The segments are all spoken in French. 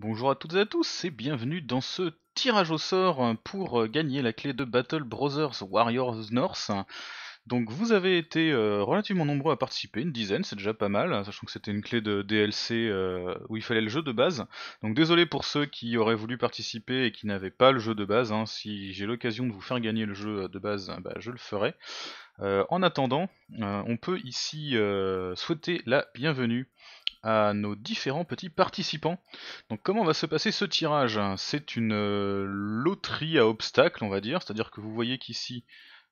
Bonjour à toutes et à tous et bienvenue dans ce tirage au sort pour euh, gagner la clé de Battle Brothers Warriors North. Donc vous avez été euh, relativement nombreux à participer, une dizaine, c'est déjà pas mal, sachant que c'était une clé de DLC euh, où il fallait le jeu de base. Donc désolé pour ceux qui auraient voulu participer et qui n'avaient pas le jeu de base, hein. si j'ai l'occasion de vous faire gagner le jeu de base, bah, je le ferai. en attendant, on peut ici souhaiter la bienvenue à nos différents petits participants. Donc comment va se passer ce tirage C'est une euh, loterie à obstacles, on va dire, c'est-à-dire que vous voyez qu'ici,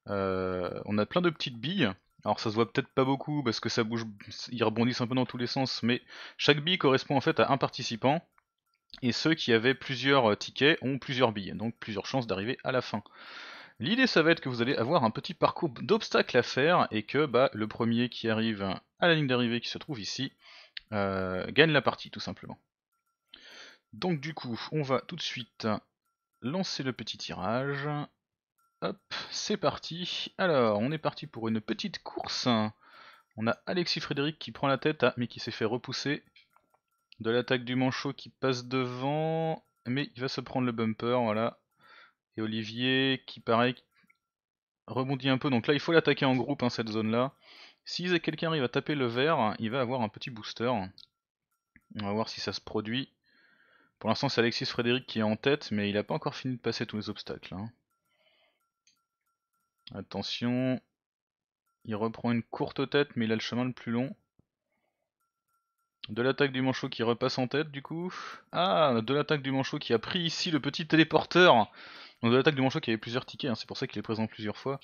euh, on a plein de petites billes. Alors ça se voit peut-être pas beaucoup parce que ça bouge, ils rebondissent un peu dans tous les sens, mais chaque bille correspond en fait à un participant. Et ceux qui avaient plusieurs euh, tickets ont plusieurs billes, donc plusieurs chances d'arriver à la fin. L'idée ça va être que vous allez avoir un petit parcours d'obstacles à faire et que bah, le premier qui arrive à la ligne d'arrivée qui se trouve ici, euh, gagne la partie tout simplement. Donc du coup, on va tout de suite lancer le petit tirage. Hop, c'est parti. Alors, on est parti pour une petite course. On a Alexis Frédéric qui prend la tête, ah, mais qui s'est fait repousser. De l'attaque du manchot qui passe devant, mais il va se prendre le bumper, voilà. Et Olivier qui, pareil, rebondit un peu. Donc là, il faut l'attaquer en groupe, hein, cette zone-là. Si quelqu'un arrive à taper le verre, il va avoir un petit booster. On va voir si ça se produit. Pour l'instant c'est Alexis Frédéric qui est en tête, mais il n'a pas encore fini de passer tous les obstacles. Hein. Attention, il reprend une courte tête, mais il a le chemin le plus long. De l'attaque du manchot qui repasse en tête du coup. Ah, de l'attaque du manchot qui a pris ici le petit téléporteur. de l'attaque du manchot qui avait plusieurs tickets, hein. c'est pour ça qu'il est présent plusieurs fois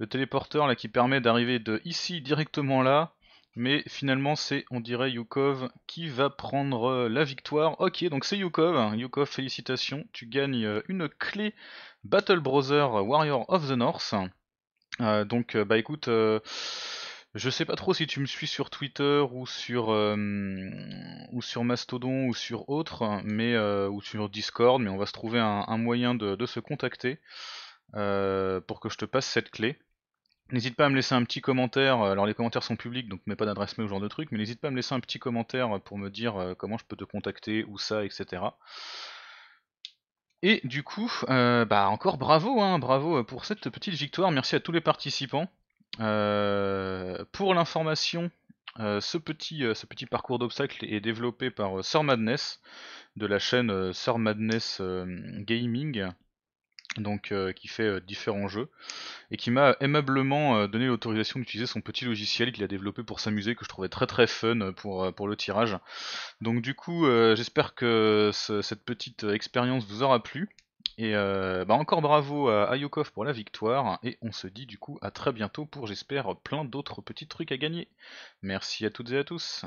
le téléporteur là qui permet d'arriver de ici directement là. Mais finalement c'est on dirait Yukov qui va prendre euh, la victoire. Ok donc c'est Yukov. Yukov félicitations. Tu gagnes euh, une clé Battle Brother Warrior of the North. Euh, donc bah écoute je sais pas trop si tu me suis sur Twitter ou sur ou sur Mastodon ou sur autre, mais ou sur Discord, mais on va se trouver un, moyen de se contacter pour que je te passe cette clé. N'hésite pas à me laisser un petit commentaire. Euh, alors les commentaires sont publics, donc mets pas d'adresse mail ou genre de truc, mais n'hésite pas à me laisser un petit commentaire euh, pour me dire euh, comment je peux te contacter, où ça, etc. Et du coup, bah encore bravo, hein, bravo pour cette petite victoire. Merci à tous les participants. pour l'information, ce, petit, ce petit parcours d'obstacles est développé par Sir Madness de la chaîne Sir Madness Gaming donc euh, qui fait euh, différents jeux, et qui m'a aimablement euh, donné l'autorisation d'utiliser son petit logiciel qu'il a développé pour s'amuser, que je trouvais très très fun pour, le tirage. Donc du coup, j'espère que cette petite expérience vous aura plu, et bah, encore bravo à Ayokov pour la victoire, et on se dit du coup à très bientôt pour j'espère plein d'autres petits trucs à gagner. Merci à toutes et à tous.